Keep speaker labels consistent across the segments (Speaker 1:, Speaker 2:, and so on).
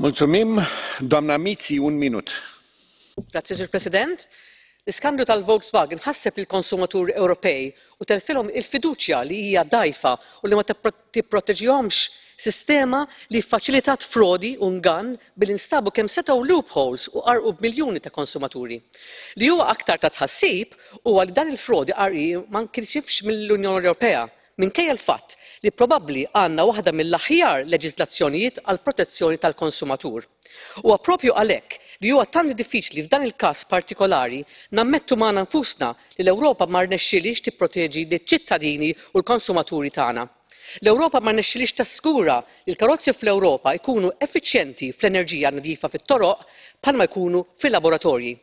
Speaker 1: Mulțumim. Doamna Mizi un minut.
Speaker 2: Grazie, Sir President. L-iskandju tal-Volkswagen ħasseb il konsumatur Ewropej u telfilhom il-fiduċja li hija dajfa u li ma tipproteġihomx sistema li faċilitat frodi u ngan bil-instabu kemm setgħu loopholes u qarqu b'miljuni ta' konsumaturi. Li huwa aktar ta' tħassib huwa li dan il-frodi qarqi e ma kriċifx mill-Unjoni Ewropea minkejja l-fatt li probabbli għandna waħda mill-aħjar leġizlazzjonijiet għall protezzjoni tal-konsumatur. Huwa proprju għalhekk li huwa tant diffiċli f'dan il-każ partikolari nammettu magħna nfusna li l-Ewropa ma rnexxilix tipproteġi liċ-ċittadini u l-konsumaturi tagħna. L-Ewropa ma rnexxilix taskura li l-karozzi fl-Ewropa jkunu effiċjenti fl-enerġija nadifa fit-toroq bħalma jkunu fil-laboratorji.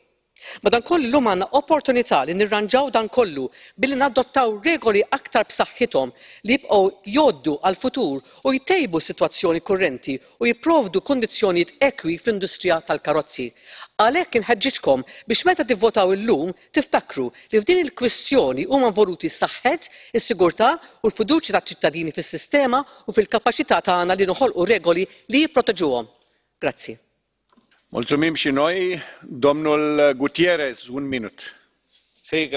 Speaker 2: Madan kollu l-lum għanna opportunità li nirranġaw dan kollu billi nadottaw regoli aktar b'saħħithom li jibqgħu joddu għal futur u jtejbu situazzjoni kurrenti u jiprovdu kondizzjonijiet ekwi fl-industrija tal-karozzi. Għalhekk inħeġġiġkom biex meta tivvotaw illum tiftakru li f'din il-kwistjoni huma voluti s-saħħet, is-sigurtà u l-fiduċi tal-ċittadini fis-sistema u fil-kapaċità tagħna li noħolqu regoli li jipproteġuhom.
Speaker 1: Grazzi.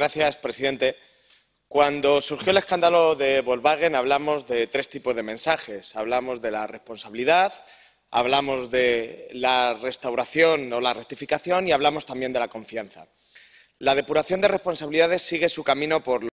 Speaker 1: señor presidente cuando surgió el escándalo de volkswagen hablamos de tres tipos de mensajes hablamos de la responsabilidad hablamos de la restauración o la rectificación y hablamos también de la confianza. la depuración de responsabilidades sigue su camino por.